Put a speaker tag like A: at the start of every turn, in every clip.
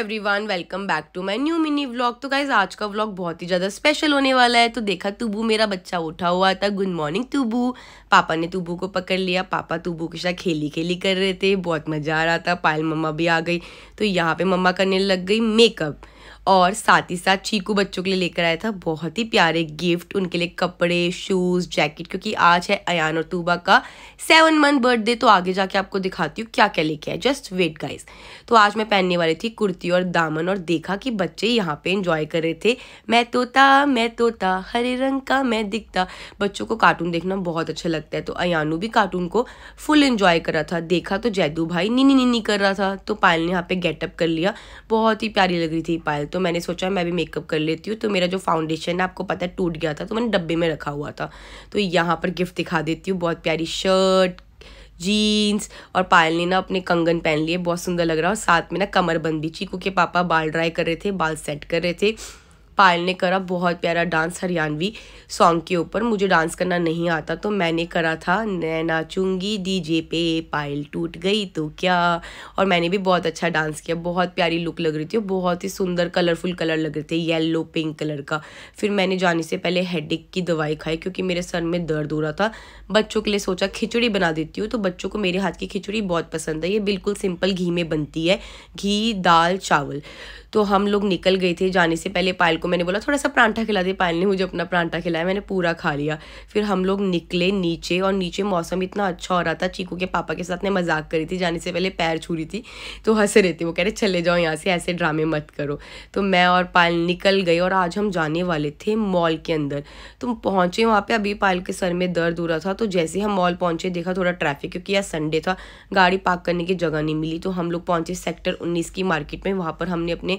A: everyone welcome back to my new mini vlog तो guys आज का व्लॉग बहुत ही ज़्यादा स्पेशल होने वाला है तो देखा तुबू मेरा बच्चा उठा हुआ था गुड मॉर्निंग तुबू पापा ने तुबू को पकड़ लिया पापा तुबू के साथ खेली खेली कर रहे थे बहुत मज़ा आ रहा था पायल मम्मा भी आ गई तो यहाँ पे मम्मा करने लग गई मेकअप और साथ ही साथ चीकू बच्चों के लिए लेकर आया था बहुत ही प्यारे गिफ्ट उनके लिए कपड़े शूज़ जैकेट क्योंकि आज है अयान और तूबा का सेवन मंथ बर्थडे तो आगे जाके आपको दिखाती हूँ क्या क्या लेके आए जस्ट वेट गाइस तो आज मैं पहनने वाली थी कुर्ती और दामन और देखा कि बच्चे यहाँ पे इंजॉय कर रहे थे मैं तोता मैं तोता हरे रंग का मैं दिखता बच्चों को कार्टून देखना बहुत अच्छा लगता है तो अयानू भी कार्टून को फुल इंजॉय कर रहा था देखा तो जैदू भाई नीनी नीनी कर रहा था तो पायल ने यहाँ पे गेटअप कर लिया बहुत ही प्यारी लग रही थी पायल बाल तो मैंने सोचा मैं भी मेकअप कर लेती हूँ तो मेरा जो फाउंडेशन है आपको पता है टूट गया था तो मैंने डब्बे में रखा हुआ था तो यहाँ पर गिफ्ट दिखा देती हूँ बहुत प्यारी शर्ट जीन्स और पायल ने ना अपने कंगन पहन लिए बहुत सुंदर लग रहा है और साथ में ना कमरबंदी चीकू के पापा बाल ड्राई कर रहे थे बाल सेट कर रहे थे पायल ने करा बहुत प्यारा डांस हरियाणवी सॉन्ग के ऊपर मुझे डांस करना नहीं आता तो मैंने करा था मैं नाचूंगी डीजे पे पायल टूट गई तो क्या और मैंने भी बहुत अच्छा डांस किया बहुत प्यारी लुक लग रही थी और बहुत ही सुंदर कलरफुल कलर लग रहे थे येलो पिंक कलर का फिर मैंने जाने से पहले हेड की दवाई खाई क्योंकि मेरे सर में दर्द हो रहा था बच्चों के लिए सोचा खिचड़ी बना देती हूँ तो बच्चों को मेरे हाथ की खिचड़ी बहुत पसंद है ये बिल्कुल सिंपल घी में बनती है घी दाल चावल तो हम लोग निकल गए थे जाने से पहले पायल को मैंने बोला थोड़ा सा परांठा खिला दे पायल ने मुझे अपना परांठा खिलाया मैंने पूरा खा लिया फिर हम लोग निकले नीचे और नीचे मौसम इतना अच्छा हो रहा था चीकू के पापा के साथ ने मजाक करी थी जाने से पहले पैर छू रही थी तो हंस रहे थे वो कह रहे चले जाओ यहाँ से ऐसे ड्रामे मत करो तो मैं और पायल निकल गए और आज हम जाने वाले थे मॉल के अंदर तो पहुँचे वहाँ पर अभी पायल के सर में दर्द हो रहा था तो जैसे हम मॉल पहुँचे देखा थोड़ा ट्रैफिक क्योंकि यार संडे था गाड़ी पार्क करने की जगह नहीं मिली तो हम लोग पहुँचे सेक्टर उन्नीस की मार्केट में वहाँ पर हमने अपने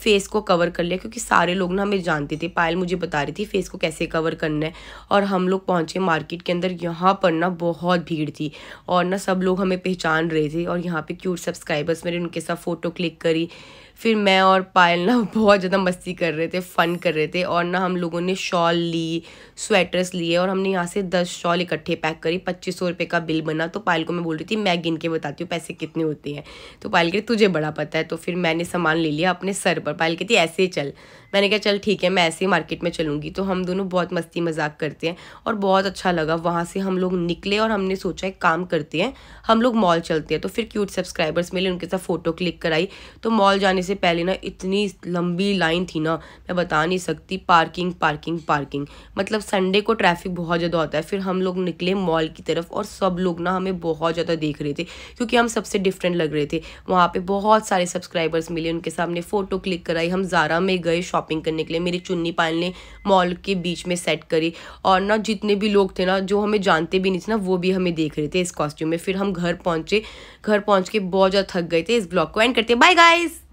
A: फेस को कवर कर लिया क्योंकि सारे लोग ना हमें जानते थे पायल मुझे बता रही थी फेस को कैसे कवर करना है और हम लोग पहुँचे मार्केट के अंदर यहाँ पर ना बहुत भीड़ थी और ना सब लोग हमें पहचान रहे थे और यहाँ पर क्यूट सब्सक्राइबर्स मेरे उनके साथ फ़ोटो क्लिक करी फिर मैं और पायल ना बहुत ज़्यादा मस्ती कर रहे थे फ़न कर रहे थे और ना हम लोगों ने शॉल ली स्वेटर्स लिए और हमने यहाँ से दस शॉल इकट्ठे पैक करी पच्चीस सौ रुपये का बिल बना तो पायल को मैं बोल रही थी मैं गिन के बताती हूँ पैसे कितने होते हैं तो पायल के तुझे बड़ा पता है तो फिर मैंने सामान ले लिया अपने सर पर पायल कहती है ऐसे ही चल मैंने कहा चल ठीक है मैं ऐसे ही मार्केट में चलूँगी तो हम दोनों बहुत मस्ती मजाक करते हैं और बहुत अच्छा लगा वहाँ से हम लोग निकले और हमने सोचा एक काम करते हैं हम लोग मॉल चलते हैं तो फिर क्यूट सब्सक्राइबर्स मिले उनके साथ फ़ोटो क्लिक कराई तो मॉल जाने से पहले ना इतनी लंबी लाइन थी ना मैं बता नहीं सकती पार्किंग पार्किंग पार्किंग मतलब संडे को ट्रैफिक बहुत ज़्यादा होता है फिर हम लोग निकले मॉल की तरफ और सब लोग ना हमें बहुत ज़्यादा देख रहे थे क्योंकि हम सबसे डिफरेंट लग रहे थे वहाँ पर बहुत सारे सब्सक्राइबर्स मिले उनके सामने फ़ोटो क्लिक क्लिक कराई हम ज़ारा में गए शॉपिंग करने के लिए मेरी चुन्नी पायल ने मॉल के बीच में सेट करी और ना जितने भी लोग थे ना जो हमें जानते भी नहीं थे ना वो भी हमें देख रहे थे इस कॉस्ट्यूम में फिर हम घर पहुंचे घर पहुंच के बहुत ज़्यादा थक गए थे इस ब्लॉग को एंड करते बाय गाइज़